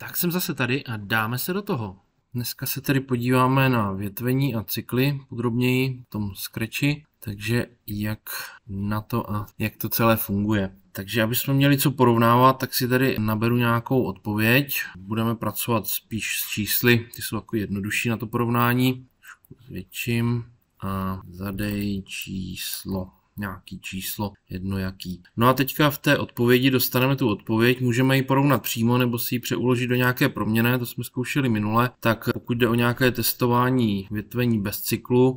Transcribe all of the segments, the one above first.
Tak jsem zase tady a dáme se do toho. Dneska se tedy podíváme na větvení a cykly podrobněji v tom skreči, takže jak na to a jak to celé funguje. Takže abychom měli co porovnávat, tak si tady naberu nějakou odpověď. Budeme pracovat spíš s čísly, ty jsou jako jednodušší na to porovnání. zvětším a zadej číslo nějaký číslo, jedno jaký. No a teďka v té odpovědi dostaneme tu odpověď, můžeme ji porovnat přímo nebo si ji přeuložit do nějaké proměny, to jsme zkoušeli minule, tak pokud jde o nějaké testování větvení bez cyklu,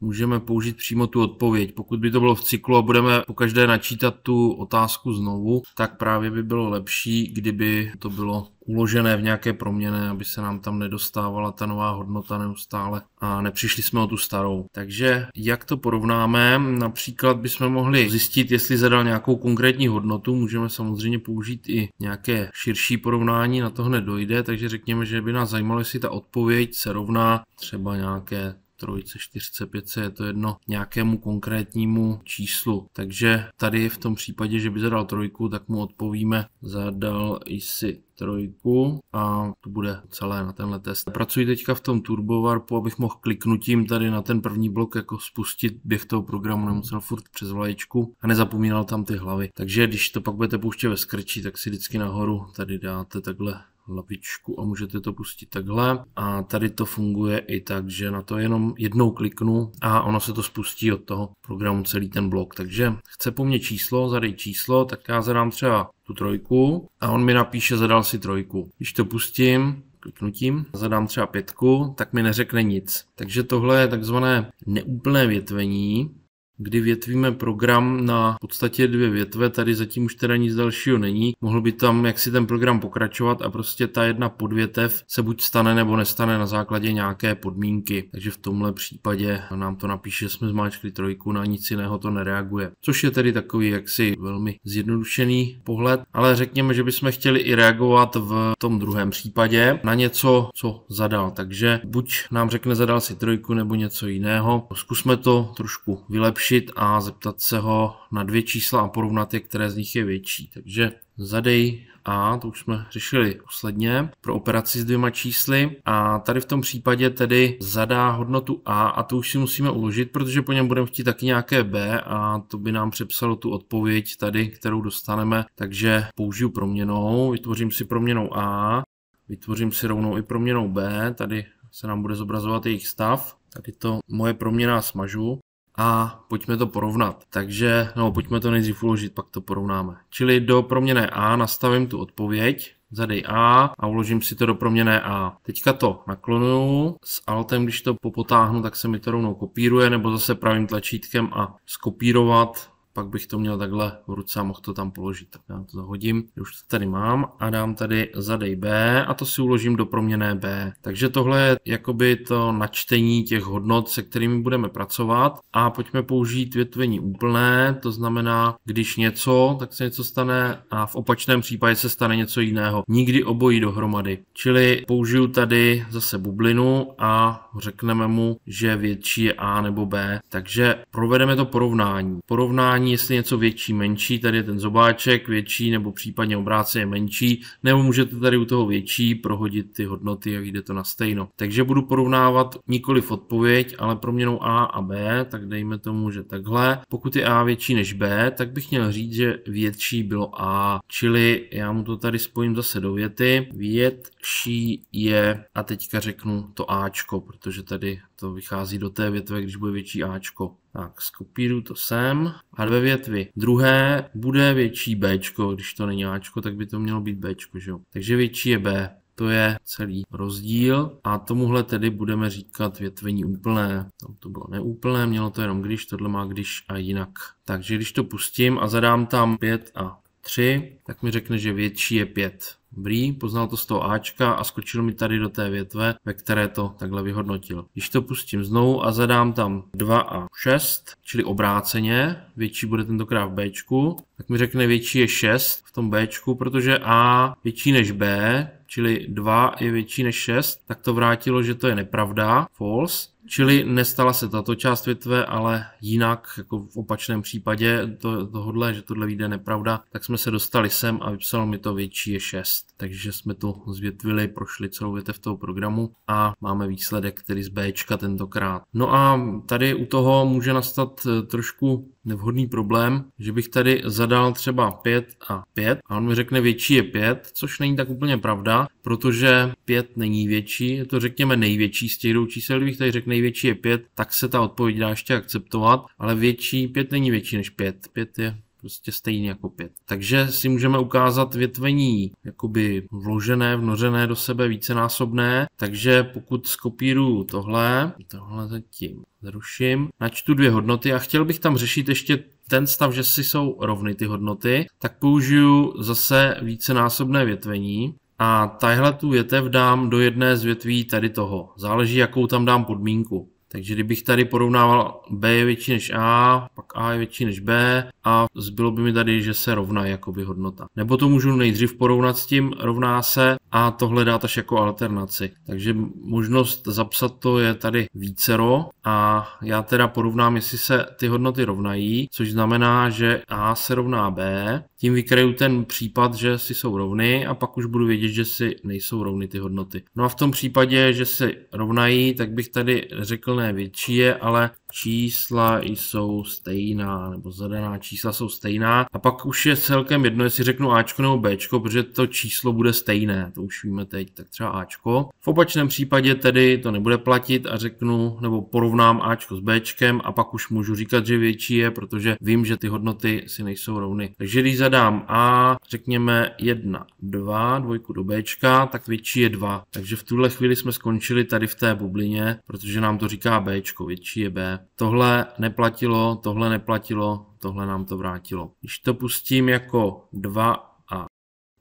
můžeme použít přímo tu odpověď. Pokud by to bylo v cyklu a budeme po každé načítat tu otázku znovu, tak právě by bylo lepší, kdyby to bylo uložené v nějaké proměně, aby se nám tam nedostávala ta nová hodnota neustále a nepřišli jsme o tu starou. Takže jak to porovnáme? Například bychom mohli zjistit, jestli zadal nějakou konkrétní hodnotu. Můžeme samozřejmě použít i nějaké širší porovnání, na to hned dojde, takže řekněme, že by nás zajímalo, jestli ta odpověď se rovná třeba nějaké trojce, čtyřce, pětce, je to jedno nějakému konkrétnímu číslu. Takže tady v tom případě, že by zadal trojku, tak mu odpovíme, zadal jsi trojku a to bude celé na tenhle test. Pracuji teďka v tom turbovarpu, abych mohl kliknutím tady na ten první blok jako spustit běh toho programu, nemusel furt přes vlaječku a nezapomínal tam ty hlavy. Takže když to pak budete pouštět ve skrči, tak si vždycky nahoru tady dáte takhle lavičku a můžete to pustit takhle. A tady to funguje i tak, že na to jenom jednou kliknu a ono se to spustí od toho programu celý ten blok. Takže chce po mně číslo, zadej číslo, tak já zadám třeba tu trojku a on mi napíše, zadal si trojku. Když to pustím, kliknutím, zadám třeba pětku, tak mi neřekne nic. Takže tohle je takzvané neúplné větvení, kdy větvíme program na v podstatě dvě větve, tady zatím už teda nic dalšího není. Mohl by tam jaksi ten program pokračovat a prostě ta jedna podvětev se buď stane nebo nestane na základě nějaké podmínky. Takže v tomhle případě nám to napíše, že jsme zmáčkli trojku, na no nic jiného to nereaguje. Což je tedy takový jaksi velmi zjednodušený pohled, ale řekněme, že bychom chtěli i reagovat v tom druhém případě na něco, co zadal. Takže buď nám řekne zadal si trojku nebo něco jiného. Zkusme to trošku vylepšit zlepšit a zeptat se ho na dvě čísla a porovnat je, které z nich je větší. Takže zadej a, to už jsme řešili posledně, pro operaci s dvěma čísly. A tady v tom případě tedy zadá hodnotu A a to už si musíme uložit, protože po něm budeme chtít taky nějaké B a to by nám přepsalo tu odpověď tady, kterou dostaneme. Takže použiju proměnou, vytvořím si proměnou A, vytvořím si rovnou i proměnou B, tady se nám bude zobrazovat jejich stav. Tady to moje proměna smažu a pojďme to porovnat. Takže, no pojďme to nejdřív uložit, pak to porovnáme. Čili do proměné A nastavím tu odpověď, zadej A a uložím si to do proměné A. Teďka to naklonuju, s altem, když to popotáhnu, tak se mi to rovnou kopíruje, nebo zase pravým tlačítkem a skopírovat pak bych to měl takhle v ruce a mohl to tam položit. Tak já to zahodím, už to tady mám a dám tady zadej B a to si uložím do proměné B. Takže tohle je jakoby to načtení těch hodnot, se kterými budeme pracovat a pojďme použít větvení úplné, to znamená, když něco, tak se něco stane a v opačném případě se stane něco jiného. Nikdy obojí dohromady. Čili použiju tady zase bublinu a řekneme mu, že větší je A nebo B. Takže provedeme to porovnání. Porovnání rozlišování, jestli něco větší, menší, tady je ten zobáček větší nebo případně obráce je menší, nebo můžete tady u toho větší prohodit ty hodnoty a jde to na stejno. Takže budu porovnávat nikoli v odpověď, ale proměnou A a B, tak dejme tomu, že takhle. Pokud je A větší než B, tak bych měl říct, že větší bylo A, čili já mu to tady spojím zase do věty. Větší je, a teďka řeknu to Ačko, protože tady to vychází do té větve, když bude větší Ačko. Tak, skopíruju to sem. A ve větvi druhé bude větší B, když to není A, tak by to mělo být B, že jo? Takže větší je B. To je celý rozdíl a tomuhle tedy budeme říkat větvení úplné. No, to bylo neúplné, mělo to jenom když, tohle má když a jinak. Takže když to pustím a zadám tam 5 a 3, tak mi řekne, že větší je 5. Dobrý, poznal to z toho Ačka a skočil mi tady do té větve, ve které to takhle vyhodnotil. Když to pustím znovu a zadám tam 2 a 6, čili obráceně, větší bude tentokrát v Bčku, tak mi řekne větší je 6 v tom Bčku, protože A větší než B, čili 2 je větší než 6, tak to vrátilo, že to je nepravda, false, Čili nestala se tato část větve, ale jinak, jako v opačném případě to, tohodle, že tohle vyjde nepravda, tak jsme se dostali sem a vypsalo mi to větší je 6. Takže jsme to zvětvili, prošli celou větev toho programu a máme výsledek, který z B tentokrát. No a tady u toho může nastat eh, trošku nevhodný problém, že bych tady zadal třeba 5 a 5 a on mi řekne větší je 5, což není tak úplně pravda, protože 5 není větší, je to řekněme největší z těch dvou čísel, kdybych tady řekl největší je 5, tak se ta odpověď dá ještě akceptovat, ale větší 5 není větší než 5, 5 je prostě stejný jako pět. Takže si můžeme ukázat větvení jakoby vložené, vnořené do sebe vícenásobné, takže pokud skopíruju tohle, tohle zatím zruším, načtu dvě hodnoty a chtěl bych tam řešit ještě ten stav, že si jsou rovny ty hodnoty, tak použiju zase vícenásobné větvení, a tahle tu větev dám do jedné z větví tady toho. Záleží, jakou tam dám podmínku. Takže kdybych tady porovnával B je větší než A, pak A je větší než B a zbylo by mi tady, že se rovná jakoby hodnota. Nebo to můžu nejdřív porovnat s tím rovná se a tohle dát až jako alternaci. Takže možnost zapsat to je tady vícero a já teda porovnám, jestli se ty hodnoty rovnají, což znamená, že A se rovná B tím vykraju ten případ, že si jsou rovny a pak už budu vědět, že si nejsou rovny ty hodnoty. No a v tom případě, že si rovnají, tak bych tady řekl ne větší je, ale čísla jsou stejná, nebo zadaná čísla jsou stejná. A pak už je celkem jedno, jestli řeknu Ačko nebo Bčko, protože to číslo bude stejné, to už víme teď, tak třeba Ačko. V opačném případě tedy to nebude platit a řeknu, nebo porovnám Ačko s Bčkem a pak už můžu říkat, že větší je, protože vím, že ty hodnoty si nejsou rovny. Takže když zadám A, řekněme 1, 2, dvojku do Bčka, tak větší je 2. Takže v tuhle chvíli jsme skončili tady v té bublině, protože nám to říká Bčko, větší je B tohle neplatilo, tohle neplatilo, tohle nám to vrátilo. Když to pustím jako 2 a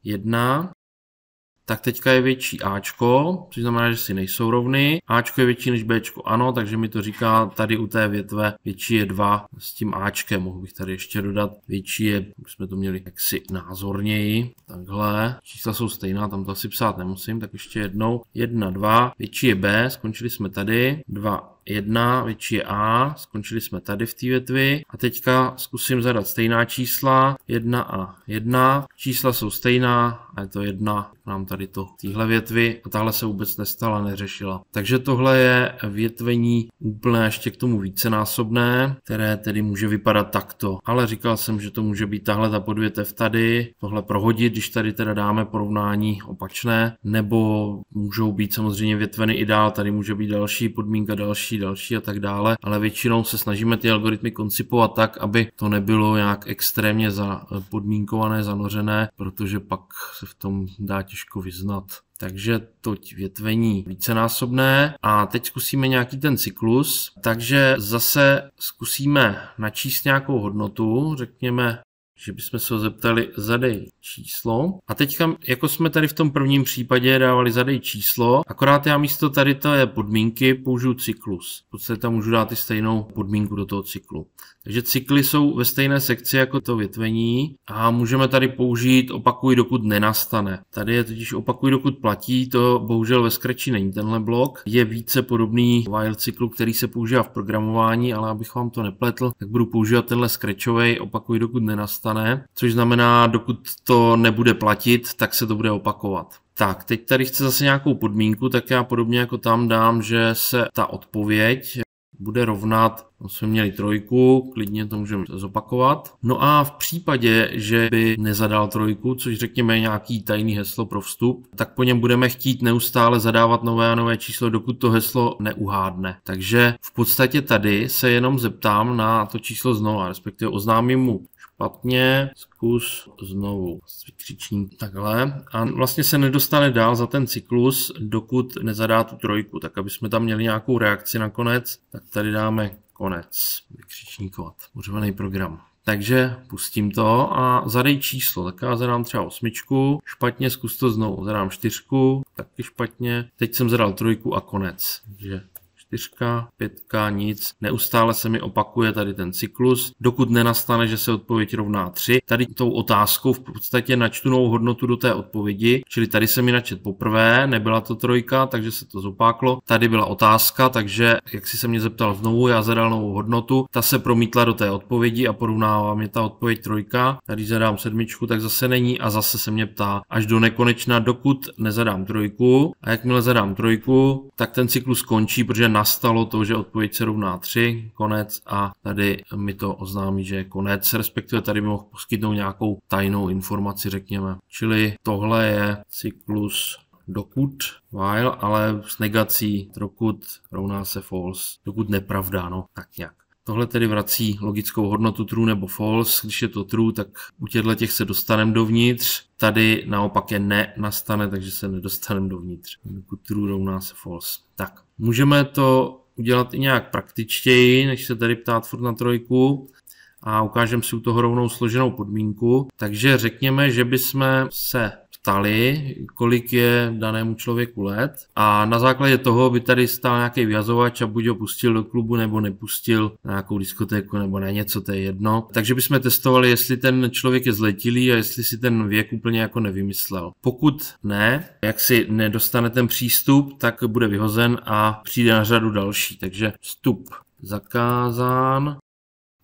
1, tak teďka je větší Ačko, což znamená, že si nejsou rovny. Ačko je větší než Bčko, ano, takže mi to říká tady u té větve větší je 2 s tím Ačkem. Mohl bych tady ještě dodat větší je, už jsme to měli jaksi názorněji, takhle. Čísla jsou stejná, tam to asi psát nemusím, tak ještě jednou. 1, 2, větší je B, skončili jsme tady. 2, 1, větší je a, skončili jsme tady v té větvi a teďka zkusím zadat stejná čísla, 1 a 1, čísla jsou stejná a je to 1, nám tady to téhle větvi a tahle se vůbec nestala, neřešila. Takže tohle je větvení úplné ještě k tomu vícenásobné, které tedy může vypadat takto. Ale říkal jsem, že to může být tahle ta podvětev tady, tohle prohodit, když tady teda dáme porovnání opačné, nebo můžou být samozřejmě větveny i dál, tady může být další podmínka, další další, další a tak dále, ale většinou se snažíme ty algoritmy koncipovat tak, aby to nebylo nějak extrémně za eh, podmínkované, zanořené, protože pak se v tom dá těžko vyznat. Takže toť větvení vícenásobné a teď zkusíme nějaký ten cyklus. Takže zase zkusíme načíst nějakou hodnotu, řekněme že bychom se ho zeptali zadej číslo. A teďka, jako jsme tady v tom prvním případě dávali zadej číslo, akorát já místo tady té podmínky použiju cyklus. V podstatě tam můžu dát i stejnou podmínku do toho cyklu. Takže cykly jsou ve stejné sekci jako to větvení a můžeme tady použít opakuj, dokud nenastane. Tady je totiž opakuj, dokud platí, to bohužel ve Scratchi není tenhle blok. Je více podobný while cyklu, který se používá v programování, ale abych vám to nepletl, tak budu používat tenhle Scratchovej opakuj, dokud nenastane, což znamená, dokud to nebude platit, tak se to bude opakovat. Tak, teď tady chci zase nějakou podmínku, tak já podobně jako tam dám, že se ta odpověď bude rovnat, No, jsme měli trojku, klidně to můžeme zopakovat. No a v případě, že by nezadal trojku, což řekněme nějaký tajný heslo pro vstup, tak po něm budeme chtít neustále zadávat nové a nové číslo, dokud to heslo neuhádne. Takže v podstatě tady se jenom zeptám na to číslo znova, respektive oznámím mu špatně, zkus znovu s vykřičník takhle a vlastně se nedostane dál za ten cyklus, dokud nezadá tu trojku, tak aby jsme tam měli nějakou reakci na konec. tak tady dáme konec, vykřičníkovat, uřvaný program. Takže pustím to a zadej číslo, tak já zadám třeba osmičku, špatně, zkus to znovu, zadám čtyřku, taky špatně, teď jsem zadal trojku a konec. Takže čtyřka, pětka, nic. Neustále se mi opakuje tady ten cyklus, dokud nenastane, že se odpověď rovná 3. Tady tou otázkou v podstatě načtu novou hodnotu do té odpovědi, čili tady se mi načet poprvé, nebyla to trojka, takže se to zopáklo. Tady byla otázka, takže jak si se mě zeptal znovu, já zadal novou hodnotu, ta se promítla do té odpovědi a porovnává mě ta odpověď trojka. Tady zadám sedmičku, tak zase není a zase se mě ptá až do nekonečna, dokud nezadám trojku. A jakmile zadám trojku, tak ten cyklus končí, protože na nastalo to, že odpověď se rovná 3, konec a tady mi to oznámí, že je konec, respektive tady mi mohl poskytnout nějakou tajnou informaci, řekněme. Čili tohle je cyklus dokud, while, ale s negací dokud rovná se false, dokud nepravda, no, tak nějak. Tohle tedy vrací logickou hodnotu true nebo false. Když je to true, tak u těchto těch se dostaneme dovnitř. Tady naopak je ne nastane, takže se nedostaneme dovnitř. Dokud true rovná se false. Tak. Můžeme to udělat i nějak praktičtěji, než se tady ptát furt na trojku a ukážeme si u toho rovnou složenou podmínku. Takže řekněme, že bychom se ptali, kolik je danému člověku let a na základě toho by tady stál nějaký vyhazovač a buď ho pustil do klubu nebo nepustil na nějakou diskotéku nebo na něco, to je jedno. Takže bychom testovali, jestli ten člověk je zletilý a jestli si ten věk úplně jako nevymyslel. Pokud ne, jak si nedostane ten přístup, tak bude vyhozen a přijde na řadu další. Takže vstup zakázán,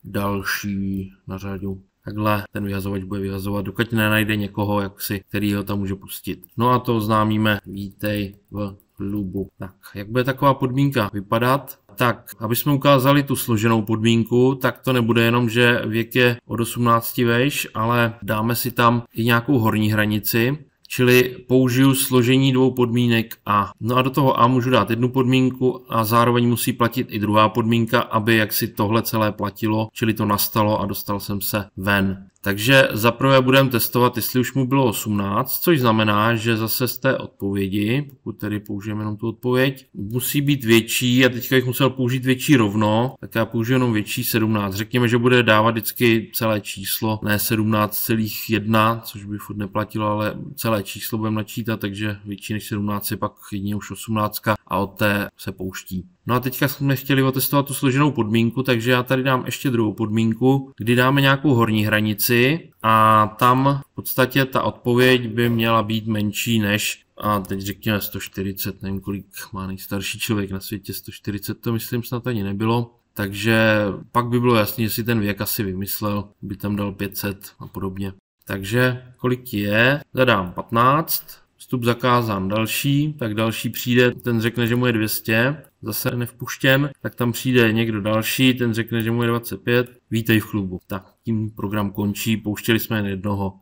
další na řadu. Takhle ten vyhazovač bude vyhazovat, dokud nenajde někoho, jak si, který ho tam může pustit. No a to oznámíme. Vítej v klubu. Tak, jak bude taková podmínka vypadat? Tak, aby jsme ukázali tu složenou podmínku, tak to nebude jenom, že věk je od 18 vejš, ale dáme si tam i nějakou horní hranici. Čili použiju složení dvou podmínek A. No a do toho A můžu dát jednu podmínku a zároveň musí platit i druhá podmínka, aby jak si tohle celé platilo, čili to nastalo a dostal jsem se ven. Takže zaprvé budeme testovat, jestli už mu bylo 18, což znamená, že zase z té odpovědi, pokud tedy použijeme jenom tu odpověď, musí být větší a teďka bych musel použít větší rovno, tak já použiju jenom větší 17. Řekněme, že bude dávat vždycky celé číslo, ne 17,1, což by furt neplatilo, ale celé číslo budeme načítat, takže větší než 17 je pak jedině už 18 a od té se pouští. No a teďka jsme chtěli otestovat tu složenou podmínku, takže já tady dám ještě druhou podmínku, kdy dáme nějakou horní hranici a tam v podstatě ta odpověď by měla být menší než a teď řekněme 140, nevím kolik má nejstarší člověk na světě, 140 to myslím snad ani nebylo. Takže pak by bylo jasné, jestli ten věk asi vymyslel, by tam dal 500 a podobně. Takže kolik je? Zadám 15 vstup zakázán. Další, tak další přijde, ten řekne, že mu je 200, zase nevpuštěn, tak tam přijde někdo další, ten řekne, že mu je 25, vítej v klubu. Tak tím program končí, pouštěli jsme jen jednoho.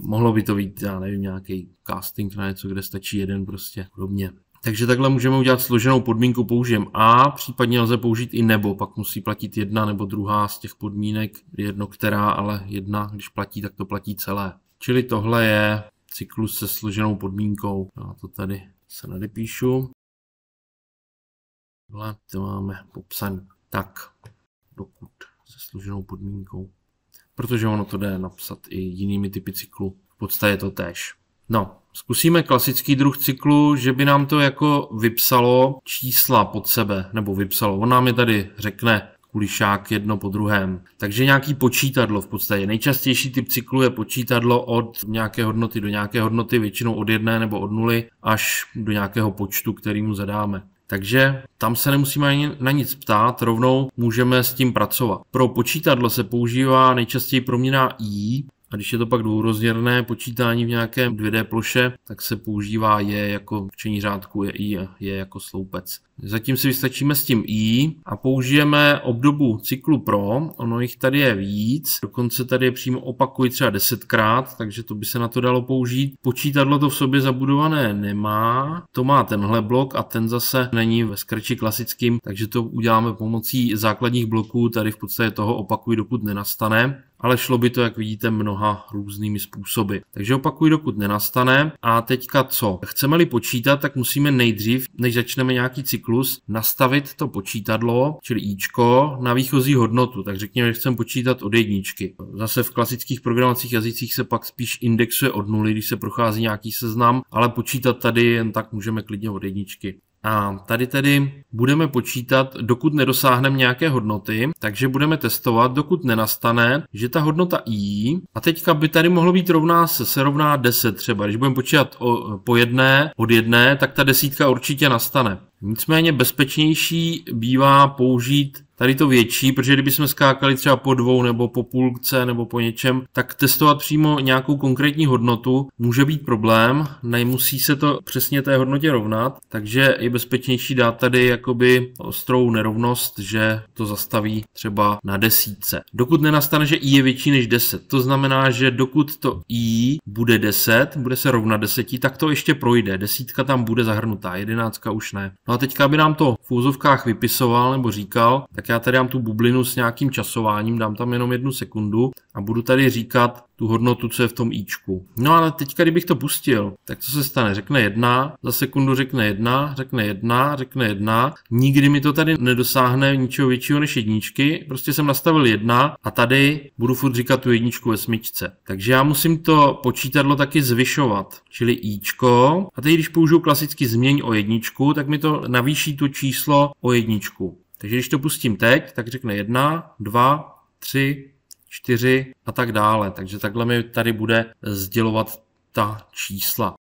Mohlo by to být, já nevím, nějaký casting na něco, kde stačí jeden prostě podobně. Takže takhle můžeme udělat složenou podmínku použijem A, případně lze použít i nebo, pak musí platit jedna nebo druhá z těch podmínek, jedno která, ale jedna, když platí, tak to platí celé. Čili tohle je cyklu se složenou podmínkou. Já no to tady se nadepíšu. Tohle to máme popsan tak, dokud se složenou podmínkou. Protože ono to jde napsat i jinými typy cyklu. V podstatě to též. No, zkusíme klasický druh cyklu, že by nám to jako vypsalo čísla pod sebe, nebo vypsalo. On nám je tady řekne kulišák jedno po druhém. Takže nějaký počítadlo v podstatě. Nejčastější typ cyklu je počítadlo od nějaké hodnoty do nějaké hodnoty, většinou od jedné nebo od nuly až do nějakého počtu, který mu zadáme. Takže tam se nemusíme ani na nic ptát, rovnou můžeme s tím pracovat. Pro počítadlo se používá nejčastěji proměna i, a když je to pak dvourozměrné počítání v nějakém 2D ploše, tak se používá je jako v řádku, je i je jako sloupec. Zatím si vystačíme s tím i a použijeme obdobu cyklu pro, ono jich tady je víc, dokonce tady je přímo opakují třeba desetkrát, takže to by se na to dalo použít. Počítadlo to v sobě zabudované nemá, to má tenhle blok a ten zase není ve skrči klasickým, takže to uděláme pomocí základních bloků, tady v podstatě toho opakují dokud nenastane ale šlo by to, jak vidíte, mnoha různými způsoby. Takže opakuji, dokud nenastane. A teďka co? Chceme-li počítat, tak musíme nejdřív, než začneme nějaký cyklus, cyklus nastavit to počítadlo, čili Ičko, na výchozí hodnotu. Tak řekněme, že chceme počítat od jedničky. Zase v klasických programovacích jazycích se pak spíš indexuje od nuly, když se prochází nějaký seznam, ale počítat tady jen tak můžeme klidně od jedničky. A tady tedy budeme počítat, dokud nedosáhneme nějaké hodnoty, takže budeme testovat, dokud nenastane, že ta hodnota i, a teďka by tady mohlo být rovná se, se rovná 10 třeba, když budeme počítat o, po jedné, od jedné, tak ta desítka určitě nastane. Nicméně bezpečnější bývá použít tady to větší, protože kdyby jsme skákali třeba po dvou nebo po půlce nebo po něčem, tak testovat přímo nějakou konkrétní hodnotu může být problém, nemusí se to přesně té hodnotě rovnat, takže je bezpečnější dát tady jakoby ostrou nerovnost, že to zastaví třeba na desítce. Dokud nenastane, že i je větší než 10, to znamená, že dokud to i bude 10, bude se rovna 10, tak to ještě projde, desítka tam bude zahrnutá, jedenáctka už ne. No a teďka by nám to v úzovkách vypisoval nebo říkal, tak já tady dám tu bublinu s nějakým časováním, dám tam jenom jednu sekundu a budu tady říkat tu hodnotu, co je v tom ičku. No ale teďka, kdybych to pustil, tak co se stane? Řekne jedna, za sekundu řekne jedna, řekne jedna, řekne jedna. Nikdy mi to tady nedosáhne ničeho většího než jedničky. Prostě jsem nastavil jedna a tady budu furt říkat tu jedničku ve smyčce. Takže já musím to počítadlo taky zvyšovat, čili ičko. A teď, když použiju klasicky změň o jedničku, tak mi to navýší to číslo o jedničku. Takže když to pustím teď, tak řekne 1, 2, 3, 4 a tak dále. Takže takhle mi tady bude sdělovat ta čísla.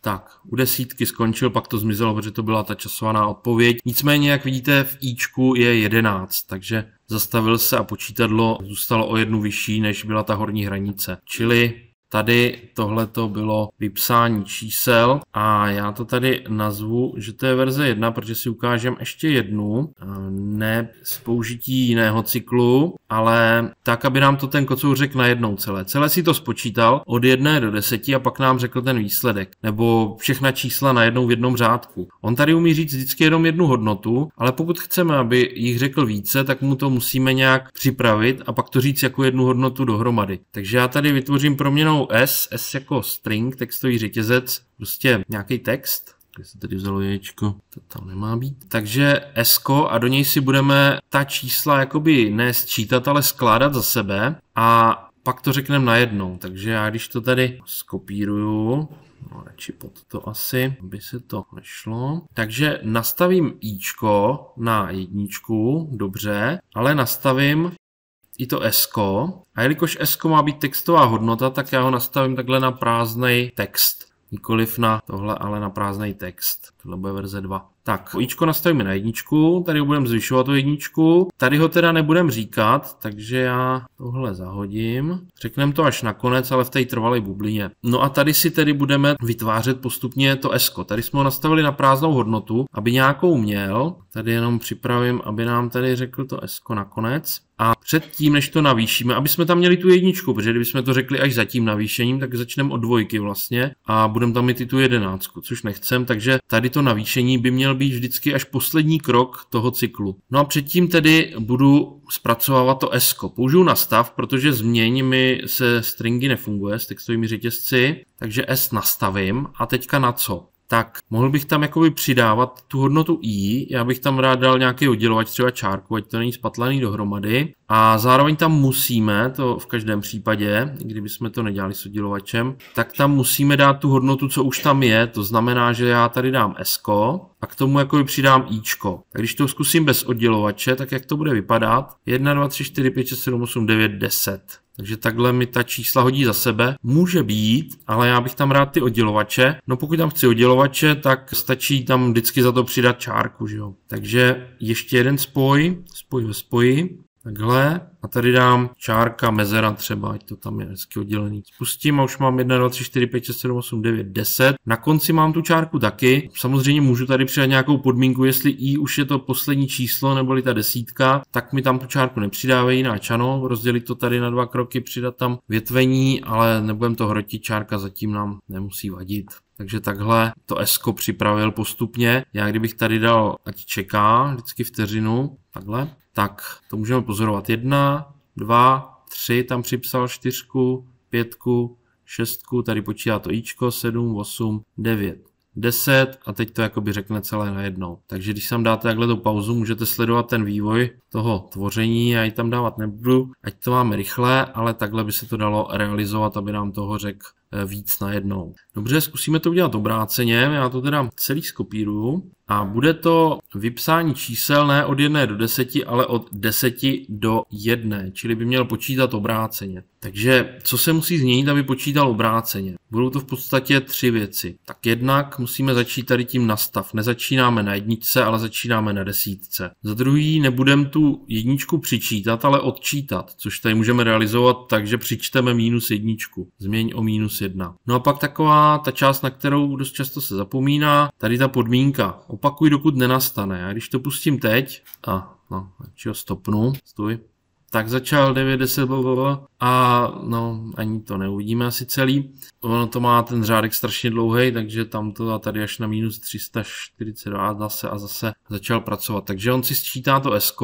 Tak, u desítky skončil, pak to zmizelo, protože to byla ta časovaná odpověď. Nicméně, jak vidíte, v Ičku je 11, takže zastavil se a počítadlo zůstalo o jednu vyšší, než byla ta horní hranice. Čili Tady tohle to bylo vypsání čísel a já to tady nazvu, že to je verze 1, protože si ukážem ještě jednu, ne s použití jiného cyklu, ale tak, aby nám to ten kocour řekl najednou celé. Celé si to spočítal od 1 do 10 a pak nám řekl ten výsledek, nebo všechna čísla najednou v jednom řádku. On tady umí říct vždycky jenom jednu hodnotu, ale pokud chceme, aby jich řekl více, tak mu to musíme nějak připravit a pak to říct jako jednu hodnotu dohromady. Takže já tady vytvořím proměnou zvanou S, S jako string, textový řetězec, prostě nějaký text, kde se tady vzalo ječko, to tam nemá být. Takže S a do něj si budeme ta čísla jakoby ne sčítat, ale skládat za sebe a pak to řekneme najednou. Takže já když to tady skopíruju, no radši pod to asi, aby se to nešlo. Takže nastavím ičko na jedničku, dobře, ale nastavím i to S. A jelikož S má být textová hodnota, tak já ho nastavím takhle na prázdný text. Nikoliv na tohle, ale na prázdný text. Tohle bude verze 2. Tak, ičko nastavíme na jedničku, tady ho budeme zvyšovat o jedničku, tady ho teda nebudem říkat, takže já tohle zahodím. Řekneme to až nakonec, ale v té trvalé bublině. No a tady si tedy budeme vytvářet postupně to S. -ko. Tady jsme ho nastavili na prázdnou hodnotu, aby nějakou měl. Tady jenom připravím, aby nám tady řekl to S nakonec. A předtím, než to navýšíme, aby jsme tam měli tu jedničku, protože kdybychom to řekli až za tím navýšením, tak začneme od dvojky vlastně a budeme tam mít i tu jedenáctku, což nechcem, takže tady to navýšení by měl být vždycky až poslední krok toho cyklu. No a předtím tedy budu zpracovávat to ESCO. Použiju nastav, protože změň mi se stringy nefunguje s textovými řetězci, takže S nastavím a teďka na co? tak mohl bych tam jakoby přidávat tu hodnotu i, já bych tam rád dal nějaký oddělovač, třeba čárku, ať to není spatlaný dohromady. A zároveň tam musíme, to v každém případě, kdyby jsme to nedělali s oddělovačem, tak tam musíme dát tu hodnotu, co už tam je. To znamená, že já tady dám S a k tomu jako přidám I. Tak když to zkusím bez oddělovače, tak jak to bude vypadat? 1, 2, 3, 4, 5, 6, 7, 8, 9, 10. Takže takhle mi ta čísla hodí za sebe. Může být, ale já bych tam rád ty oddělovače. No pokud tam chci oddělovače, tak stačí tam vždycky za to přidat čárku, že jo. Takže ještě jeden spoj, spoj ve spoji, Takhle. A tady dám čárka, mezera třeba, ať to tam je hezky oddělený. Spustím a už mám 1, 2, 3, 4, 5, 6, 7, 8, 9, 10. Na konci mám tu čárku taky. Samozřejmě můžu tady přidat nějakou podmínku, jestli i už je to poslední číslo, neboli ta desítka, tak mi tam tu čárku nepřidávají na čano, rozdělit to tady na dva kroky, přidat tam větvení, ale nebudem to hrotit, čárka zatím nám nemusí vadit. Takže takhle to esko připravil postupně. Já kdybych tady dal, ať čeká vždycky vteřinu, takhle, tak to můžeme pozorovat. Jedna, dva, tři, tam připsal čtyřku, pětku, šestku, tady počítá to ičko, sedm, osm, devět. 10 a teď to jakoby řekne celé najednou. Takže když tam dáte takhle tu pauzu, můžete sledovat ten vývoj toho tvoření, já ji tam dávat nebudu, ať to máme rychle, ale takhle by se to dalo realizovat, aby nám toho řekl Eh, víc najednou. Dobře, zkusíme to udělat obráceně, já to teda celý skopíruju a bude to vypsání čísel ne od 1 do 10, ale od 10 do 1, čili by měl počítat obráceně. Takže co se musí změnit, aby počítal obráceně? Budou to v podstatě tři věci. Tak jednak musíme začít tady tím nastav. Nezačínáme na jedničce, ale začínáme na desítce. Za druhý nebudem tu jedničku přičítat, ale odčítat, což tady můžeme realizovat tak, že přičteme minus jedničku. Změň o minus 1. No a pak taková ta část, na kterou dost často se zapomíná, tady ta podmínka. Opakuj, dokud nenastane. Já když to pustím teď, a no, či ho stopnu, stůj, tak začal 9.10 blablabla a no, ani to neuvidíme asi celý. Ono to má ten řádek strašně dlouhý, takže tam to a tady až na minus 342 a zase a zase začal pracovat. Takže on si sčítá to S,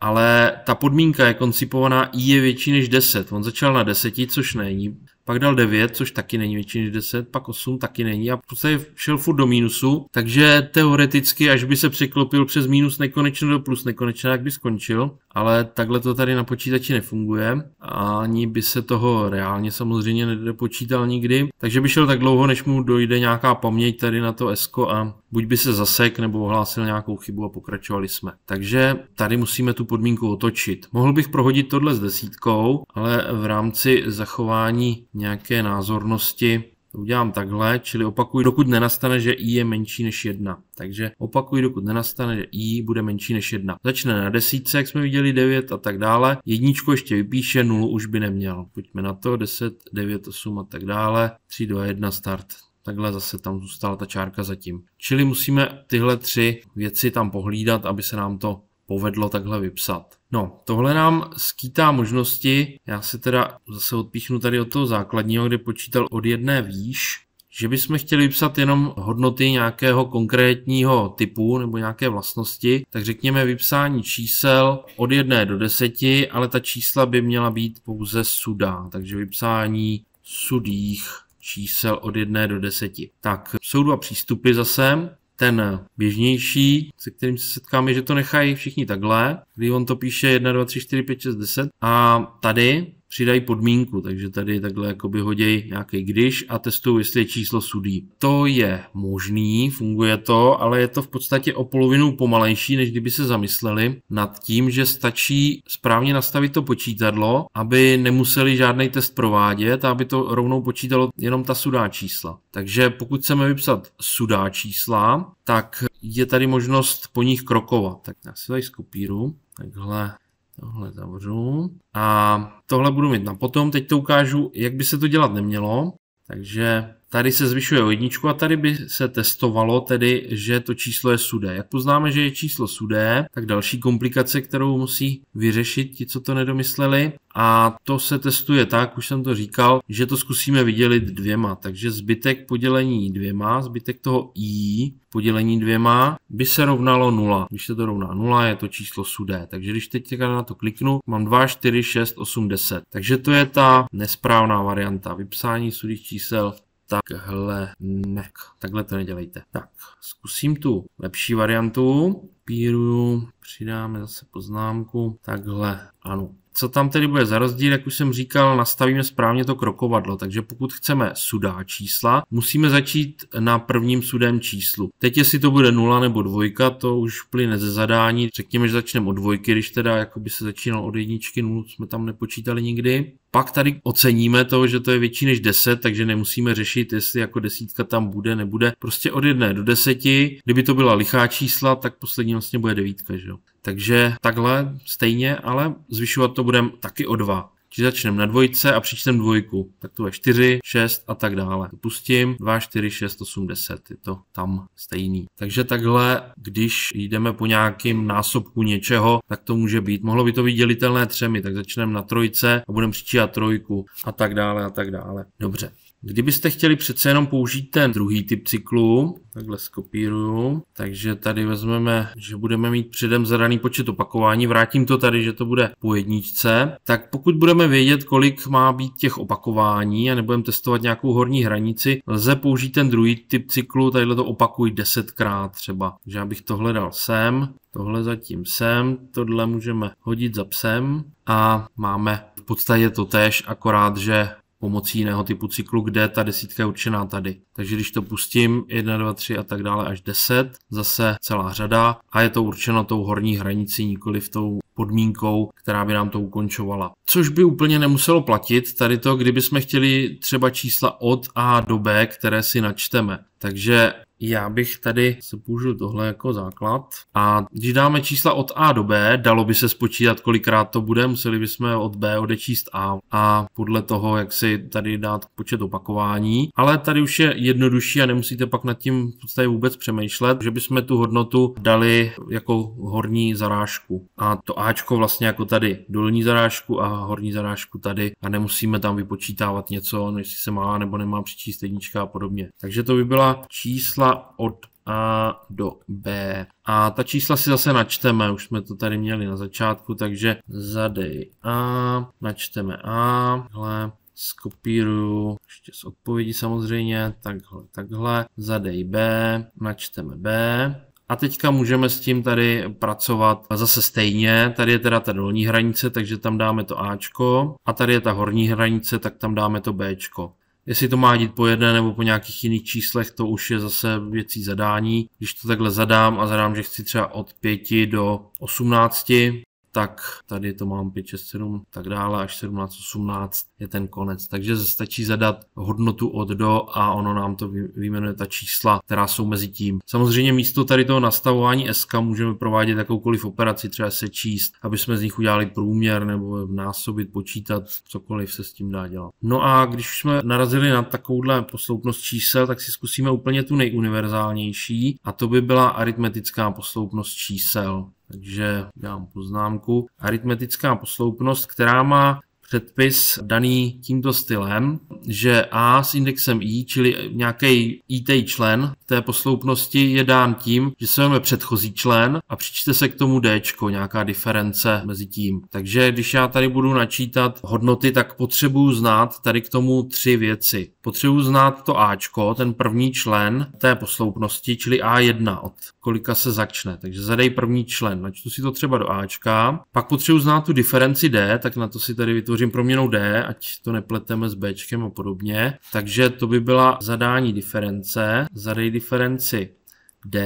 ale ta podmínka je koncipovaná i je větší než 10. On začal na 10, což není pak dal 9, což taky není větší než 10, pak 8 taky není a v podstatě šel furt do mínusu, takže teoreticky, až by se překlopil přes mínus nekonečno do plus nekonečno, tak by skončil, ale takhle to tady na počítači nefunguje a ani by se toho reálně samozřejmě nedopočítal nikdy, takže by šel tak dlouho, než mu dojde nějaká paměť tady na to esko a buď by se zasek nebo ohlásil nějakou chybu a pokračovali jsme. Takže tady musíme tu podmínku otočit. Mohl bych prohodit tohle s desítkou, ale v rámci zachování nějaké názornosti. To udělám takhle, čili opakuj, dokud nenastane, že i je menší než 1. Takže opakuj, dokud nenastane, že i bude menší než 1. Začne na desítce, jak jsme viděli 9 a tak dále. Jedničku ještě vypíše, 0 už by neměl. Pojďme na to, 10, 9, 8 a tak dále. 3, 2, 1, start. Takhle zase tam zůstala ta čárka zatím. Čili musíme tyhle tři věci tam pohlídat, aby se nám to povedlo takhle vypsat. No, tohle nám skýtá možnosti, já se teda zase odpíchnu tady od toho základního, kde počítal od jedné výš, že bychom chtěli vypsat jenom hodnoty nějakého konkrétního typu nebo nějaké vlastnosti, tak řekněme vypsání čísel od 1 do 10, ale ta čísla by měla být pouze sudá, takže vypsání sudých čísel od 1 do 10. Tak jsou dva přístupy zase. Ten běžnější, se kterým se setkáme, že to nechají všichni takhle, kdy on to píše 1, 2, 3, 4, 5, 6, 10 a tady přidají podmínku, takže tady takhle jakoby hoděj nějaký když a testují, jestli je číslo sudý. To je možný, funguje to, ale je to v podstatě o polovinu pomalejší, než kdyby se zamysleli nad tím, že stačí správně nastavit to počítadlo, aby nemuseli žádný test provádět a aby to rovnou počítalo jenom ta sudá čísla. Takže pokud chceme vypsat sudá čísla, tak je tady možnost po nich krokovat. Tak já si tady skopíru, takhle Tohle zavřu. A tohle budu mít na potom. Teď to ukážu, jak by se to dělat nemělo. Takže Tady se zvyšuje o jedničku a tady by se testovalo tedy, že to číslo je sudé. Jak poznáme, že je číslo sudé, tak další komplikace, kterou musí vyřešit ti, co to nedomysleli. A to se testuje tak, už jsem to říkal, že to zkusíme vydělit dvěma. Takže zbytek podělení dvěma, zbytek toho i podělení dvěma by se rovnalo 0. Když se to rovná 0, je to číslo sudé. Takže když teď na to kliknu, mám 2, 4, 6, 8, 10. Takže to je ta nesprávná varianta vypsání sudých čísel Takhle ne. Takhle to nedělejte. Tak, zkusím tu lepší variantu. Píruju, přidáme zase poznámku. Takhle, ano. Co tam tedy bude za rozdíl, jak už jsem říkal, nastavíme správně to krokovadlo, takže pokud chceme sudá čísla, musíme začít na prvním sudém číslu. Teď jestli to bude 0 nebo 2, to už plyne ze zadání, řekněme, že začneme od dvojky, když teda by se začínal od jedničky, nulu jsme tam nepočítali nikdy. Pak tady oceníme to, že to je větší než 10, takže nemusíme řešit, jestli jako desítka tam bude, nebude. Prostě od jedné do deseti. Kdyby to byla lichá čísla, tak poslední vlastně bude devítka, že jo. Takže takhle stejně, ale zvyšovat to budeme taky o dva. Když začneme na dvojce a přičtem dvojku. Tak to je 4, 6 a tak dále. pustím, 2, 4, 6, 8, 10. Je to tam stejný. Takže takhle, když jdeme po nějakým násobku něčeho, tak to může být. Mohlo by to být dělitelné třemi, tak začneme na trojce a budeme přičítat trojku a tak dále a tak dále. Dobře. Kdybyste chtěli přece jenom použít ten druhý typ cyklu, takhle skopíruju, takže tady vezmeme, že budeme mít předem zadaný počet opakování, vrátím to tady, že to bude po jedničce, tak pokud budeme vědět, kolik má být těch opakování a nebudeme testovat nějakou horní hranici, lze použít ten druhý typ cyklu, tady to opakuj desetkrát třeba, že abych to hledal sem, tohle zatím sem, tohle můžeme hodit za psem a máme v podstatě to tež, akorát, že pomocí jiného typu cyklu, kde ta desítka je určená tady. Takže když to pustím 1, 2, 3 a tak dále až 10, zase celá řada a je to určeno tou horní hranicí, nikoli v tou podmínkou, která by nám to ukončovala. Což by úplně nemuselo platit tady to, kdyby jsme chtěli třeba čísla od A do B, které si načteme. Takže já bych tady se použil tohle jako základ. A když dáme čísla od A do B, dalo by se spočítat, kolikrát to bude, museli bychom od B odečíst A. A podle toho, jak si tady dát počet opakování. Ale tady už je jednodušší a nemusíte pak nad tím v podstatě vůbec přemýšlet, že bychom tu hodnotu dali jako horní zarážku. A to Ačko vlastně jako tady dolní zarážku a horní zarážku tady. A nemusíme tam vypočítávat něco, no, jestli se má nebo nemá přičíst jednička a podobně. Takže to by byla čísla čísla od A do B. A ta čísla si zase načteme, už jsme to tady měli na začátku, takže zadej A, načteme A, hle, skopíruju, ještě z odpovědi samozřejmě, takhle, takhle, zadej B, načteme B, a teďka můžeme s tím tady pracovat zase stejně. Tady je teda ta dolní hranice, takže tam dáme to Ačko. A tady je ta horní hranice, tak tam dáme to Bčko. Jestli to má jít po jedné nebo po nějakých jiných číslech, to už je zase věcí zadání. Když to takhle zadám a zadám, že chci třeba od 5 do 18, tak tady to mám 5, 6, 7, tak dále, až 17, 18, je ten konec. Takže stačí zadat hodnotu od do a ono nám to vyjmenuje ta čísla, která jsou mezi tím. Samozřejmě místo tady toho nastavování SK můžeme provádět jakoukoliv operaci, třeba se číst, aby jsme z nich udělali průměr nebo násobit, počítat, cokoliv se s tím dá dělat. No a když jsme narazili na takovouhle posloupnost čísel, tak si zkusíme úplně tu nejuniverzálnější a to by byla aritmetická posloupnost čísel. Takže dám poznámku. Aritmetická posloupnost, která má předpis daný tímto stylem, že A s indexem I, čili nějaký IT člen, té posloupnosti je dán tím, že se jmenuje předchozí člen a přičte se k tomu D, nějaká diference mezi tím. Takže když já tady budu načítat hodnoty, tak potřebuju znát tady k tomu tři věci. Potřebuju znát to Ačko, ten první člen té posloupnosti, čili A1, od kolika se začne. Takže zadej první člen, načtu si to třeba do Ačka. Pak potřebuju znát tu diferenci D, tak na to si tady vytvořím proměnou D, ať to nepleteme s Bčkem a podobně. Takže to by byla zadání diference, zadej diferenci D,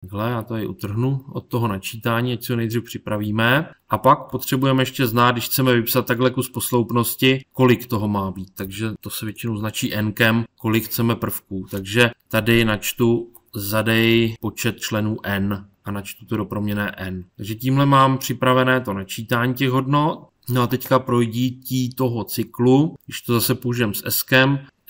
Takhle, já to i utrhnu od toho načítání, ať si ho nejdřív připravíme. A pak potřebujeme ještě znát, když chceme vypsat takhle kus posloupnosti, kolik toho má být. Takže to se většinou značí nkem, kolik chceme prvků. Takže tady načtu zadej počet členů n a načtu to do proměné n. Takže tímhle mám připravené to načítání těch hodnot. No a teďka projdítí toho cyklu, když to zase použijeme s S,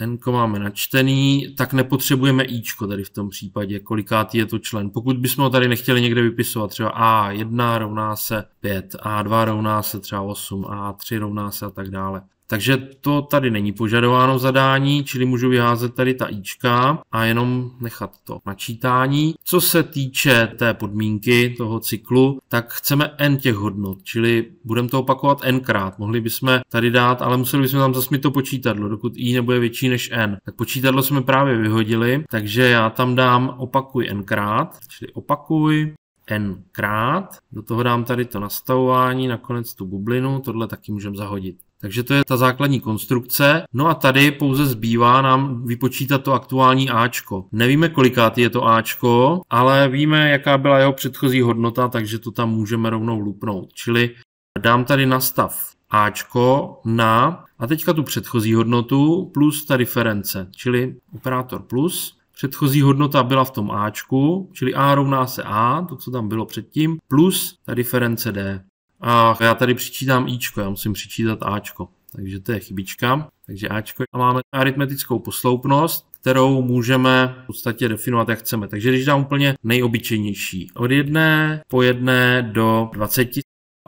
n máme načtený, tak nepotřebujeme I tady v tom případě, kolikátý je to člen. Pokud bychom ho tady nechtěli někde vypisovat, třeba a1 rovná se 5, a2 rovná se třeba 8, a3 rovná se a tak dále. Takže to tady není požadováno zadání, čili můžu vyházet tady ta ička a jenom nechat to načítání. Co se týče té podmínky toho cyklu, tak chceme n těch hodnot, čili budeme to opakovat nkrát. Mohli bychom tady dát, ale museli bychom tam zasmit to počítadlo, dokud i nebude větší než n. Tak počítadlo jsme právě vyhodili, takže já tam dám opakuj nkrát, čili opakuj nkrát. Do toho dám tady to nastavování, nakonec tu bublinu, tohle taky můžeme zahodit. Takže to je ta základní konstrukce. No a tady pouze zbývá nám vypočítat to aktuální Ačko. Nevíme, kolikátý je to Ačko, ale víme, jaká byla jeho předchozí hodnota, takže to tam můžeme rovnou lupnout. Čili dám tady nastav Ačko na a teďka tu předchozí hodnotu plus ta reference, čili operátor plus. Předchozí hodnota byla v tom Ačku, čili A rovná se A, to, co tam bylo předtím, plus ta diference D. A já tady přičítám Ičko, já musím přičítat Ačko. Takže to je chybička. Takže Ačko. A máme aritmetickou posloupnost, kterou můžeme v podstatě definovat, jak chceme. Takže když dám úplně nejobyčejnější, od jedné po jedné do 20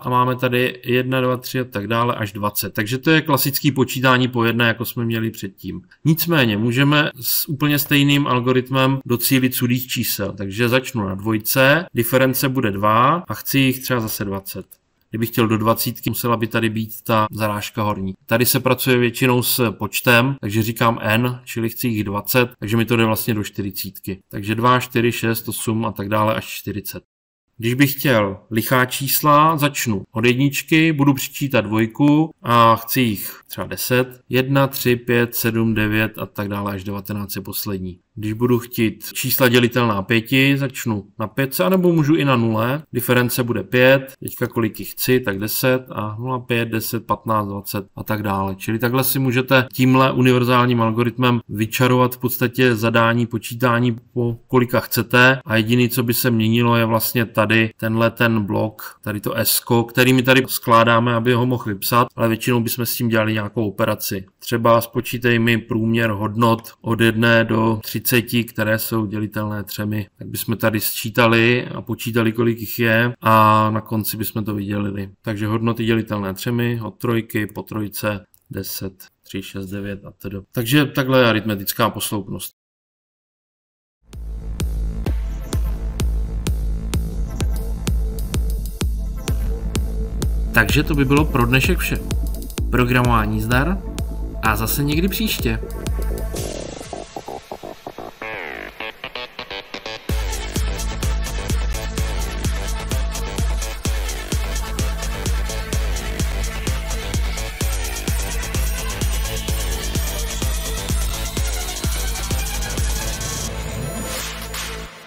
a máme tady 1, 2, 3 a tak dále až 20. Takže to je klasický počítání po jedné, jako jsme měli předtím. Nicméně můžeme s úplně stejným algoritmem docílit sudých čísel. Takže začnu na dvojce, diference bude 2 a chci jich třeba zase 20. Kdybych chtěl do 20, musela by tady být ta zarážka horní. Tady se pracuje většinou s počtem, takže říkám n, čili chci jich 20, takže mi to jde vlastně do 40. Takže 2, 4, 6, 8 a tak dále až 40. Když bych chtěl lichá čísla, začnu od jedničky, budu přičítat dvojku a chci jich třeba 10, 1, 3, 5, 7, 9 a tak dále až 19 je poslední. Když budu chtít čísla dělitelná 5, začnu na 5, anebo můžu i na 0. Diference bude 5, teďka kolik jich chci, tak 10 a 0, 5, 10, 15, 20 a tak dále. Čili takhle si můžete tímhle univerzálním algoritmem vyčarovat v podstatě zadání počítání po kolika chcete a jediný, co by se měnilo, je vlastně ta tady tenhle ten blok, tady to S, který my tady skládáme, aby ho mohl vypsat, ale většinou bychom s tím dělali nějakou operaci. Třeba spočítej mi průměr hodnot od 1 do 30, které jsou dělitelné třemi. Tak bychom tady sčítali a počítali, kolik jich je a na konci bychom to vydělili. Takže hodnoty dělitelné třemi, od trojky po trojce 10, 3, 6, 9 a tedy. Takže takhle je aritmetická posloupnost. Takže to by bylo pro dnešek vše. Programování zdar a zase někdy příště.